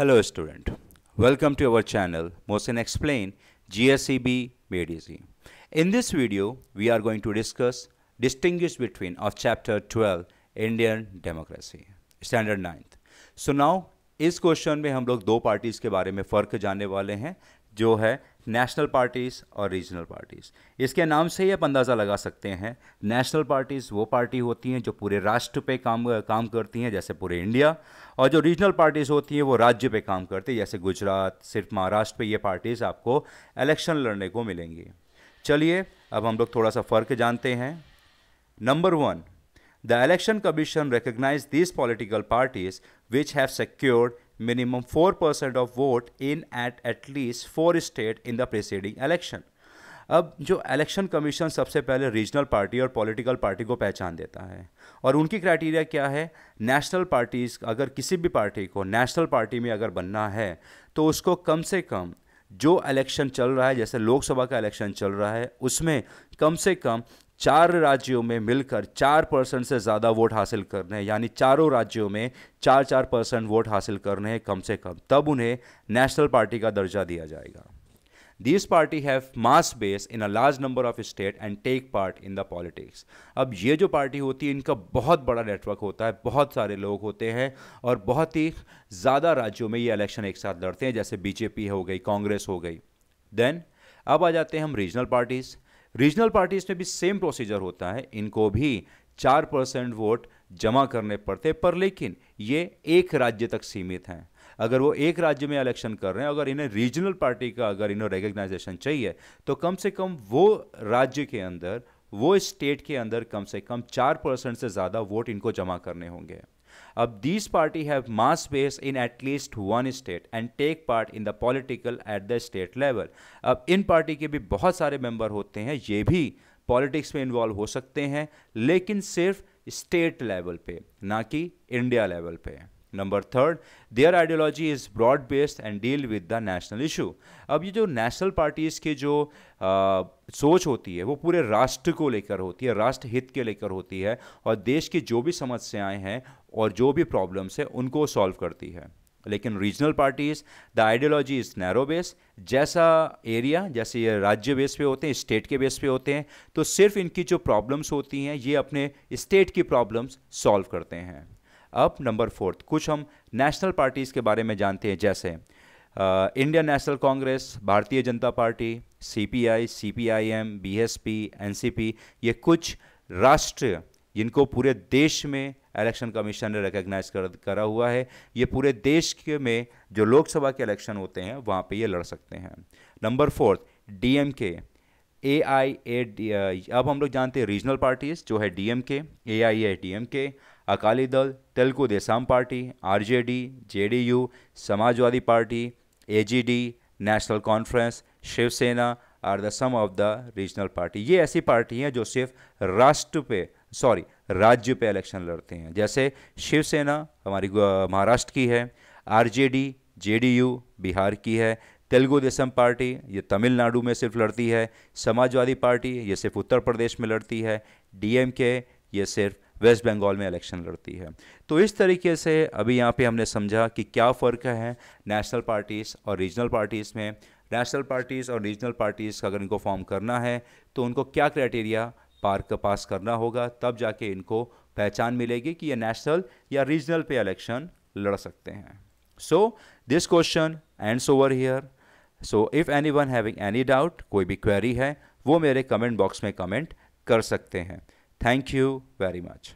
Hello student, welcome to our channel Mohsen Explain GSEB BDC. In this video, we are going to discuss distinguish between of chapter 12 Indian Democracy, standard 9th. So now इस question में हम लोग दो parties के बारे में फर्क जानने वाले हैं जो है नेशनल पार्टीज़ और रीजनल पार्टीज़ इसके नाम से ही आप अंदाज़ा लगा सकते हैं नेशनल पार्टीज़ वो पार्टी होती हैं जो पूरे राष्ट्र पे काम काम करती हैं जैसे पूरे इंडिया और जो रीजनल पार्टीज़ होती हैं वो राज्य पे काम करती है जैसे गुजरात सिर्फ महाराष्ट्र पे ये पार्टीज़ आपको इलेक्शन लड़ने को मिलेंगी चलिए अब हम लोग थोड़ा सा फ़र्क जानते हैं number one the election commission recognise these political parties which have secured minimum 4% of vote in at at least four state in the preceding election अब जो इलेक्शन कमीशन सबसे पहले रीजनल पार्टी और पॉलिटिकल पार्टी को पहचान देता है और उनकी क्राइटेरिया क्या है नेशनल पार्टीज अगर किसी भी पार्टी को नेशनल पार्टी में अगर बनना है तो उसको कम से कम जो इलेक्शन चल रहा है जैसे लोकसभा का इलेक्शन चल रहा है उसमें कम से कम चार राज्यों में मिलकर चार परसेंट से ज़्यादा वोट हासिल करने हैं यानी चारों राज्यों में चार चार परसेंट वोट हासिल करने हैं कम से कम तब उन्हें नेशनल पार्टी का दर्जा दिया जाएगा this party have mass base in a large number of state and take part in the politics अब ये जो पार्टी होती है इनका बहुत बड़ा नेटवर्क होता है बहुत सारे लोग होते हैं और बहुत ही ज़्यादा राज्यों में ये इलेक्शन एक साथ लड़ते हैं जैसे बीजेपी हो गई कांग्रेस हो गई देन अब आ जाते हैं हम रीजनल पार्टीज़ रीजनल पार्टीज में भी सेम प्रोसीजर होता है इनको भी चार परसेंट वोट जमा करने पड़ते पर लेकिन ये एक राज्य तक सीमित हैं अगर वो एक राज्य में इलेक्शन कर रहे हैं अगर इन्हें रीजनल पार्टी का अगर इन्हें रिकग्नाइजेशन चाहिए तो कम से कम वो राज्य के अंदर वो स्टेट के अंदर कम से कम चार परसेंट से ज़्यादा वोट इनको जमा करने होंगे अब these party have mass base in at least one state and take part in the political at the state level अब इन पार्टी के भी बहुत सारे मेंबर होते हैं ये भी पॉलिटिक्स में इन्वॉल्व हो सकते हैं लेकिन सिर्फ स्टेट लेवल पे ना कि इंडिया लेवल पे number third their ideology is broad based and deal with the national issue अब ये जो नेशनल पार्टीज़ की जो आ, सोच होती है वो पूरे राष्ट्र को लेकर होती है राष्ट्र हित के लेकर होती है और देश की जो भी समस्याएं हैं और जो भी प्रॉब्लम्स हैं उनको सॉल्व करती है लेकिन regional parties the ideology is narrow base जैसा एरिया जैसे ये राज्य बेस पे होते हैं स्टेट के बेस पे होते हैं तो सिर्फ इनकी जो प्रॉब्लम्स होती हैं ये अपने स्टेट की प्रॉब्लम्स सॉल्व करते हैं अब नंबर फोर्थ कुछ हम नेशनल पार्टीज़ के बारे में जानते हैं जैसे Indian national Congress Bharatiya Janata Party CPI CPIM BSP NCP ये कुछ राष्ट्र जिनको पूरे देश में इलेक्शन कमीशन ने रिकग्नाइज कर करा हुआ है ये पूरे देश के में जो लोकसभा के इलेक्शन होते हैं वहाँ पे ये लड़ सकते हैं number fourth DMK A I A अब हम लोग जानते हैं रीजनल पार्टीज जो है डी एम के ए I A K Akali Dal Telugu Desam party R J J D D U Samajwadi party A G D National Conference Shivsena are the sum of the regional party ये ऐसी पार्टी हैं जो सिर्फ राष्ट्र पे सॉरी राज्य पे इलेक्शन लड़ते हैं जैसे शिवसेना हमारी महाराष्ट्र की है R J J D D U Bihar की है तेलुगु देशम पार्टी ये तमिलनाडु में सिर्फ लड़ती है समाजवादी पार्टी ये सिर्फ उत्तर प्रदेश में लड़ती है डीएमके ये सिर्फ वेस्ट बंगाल में इलेक्शन लड़ती है तो इस तरीके से अभी यहाँ पे हमने समझा कि क्या फ़र्क है नेशनल पार्टीज़ और रीजनल पार्टीज़ में नेशनल पार्टीज़ और रीजनल पार्टीज़ का अगर इनको फॉर्म करना है तो उनको क्या क्राइटेरिया पार का पास करना होगा तब जाके इनको पहचान मिलेगी कि ये नेशनल या रीजनल पे इलेक्शन लड़ सकते हैं so this question ends over here so if any one having any doubt कोई भी क्वेरी है वो मेरे कमेंट बॉक्स में कमेंट कर सकते हैं थैंक यू वेरी मच